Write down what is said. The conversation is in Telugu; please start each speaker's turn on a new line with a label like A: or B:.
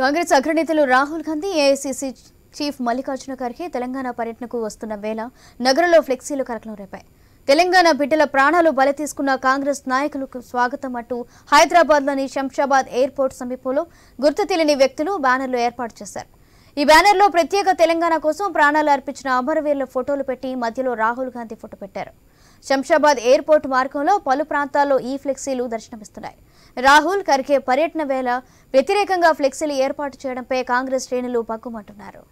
A: కాంగ్రెస్ అగ్రనేతలు రాహుల్ గాంధీ ఏఐసిసి చీఫ్ మల్లికార్జున ఖర్గే తెలంగాణ పర్యటనకు వస్తున్న వేళ నగరంలో ఫ్లెక్సీలు కరకలం రేపాయి తెలంగాణ బిడ్డల ప్రాణాలు బల తీసుకున్న కాంగ్రెస్ నాయకులకు స్వాగతం అంటూ హైదరాబాద్లోని శంషాబాద్ ఎయిర్పోర్ట్ సమీపంలో గుర్తు తెలియని వ్యక్తులు బ్యానర్లు ఏర్పాటు చేశారు ఈ బ్యానర్లో ప్రత్యేక తెలంగాణ కోసం ప్రాణాలు అర్పించిన అమరవీరుల ఫోటోలు పెట్టి మధ్యలో రాహుల్ గాంధీ ఫోటో పెట్టారు శంషాబాద్ ఎయిర్పోర్ట్ మార్గంలో పలు ప్రాంతాల్లో ఈ ఫ్లెక్సీలు దర్శనమిస్తున్నాయి రాహుల్ ఖర్గే పర్యటన వేళ వ్యతిరేకంగా ఫ్లెక్సీలు ఏర్పాటు చేయడంపై కాంగ్రెస్ శ్రేణులు పగ్గుమంటున్నారు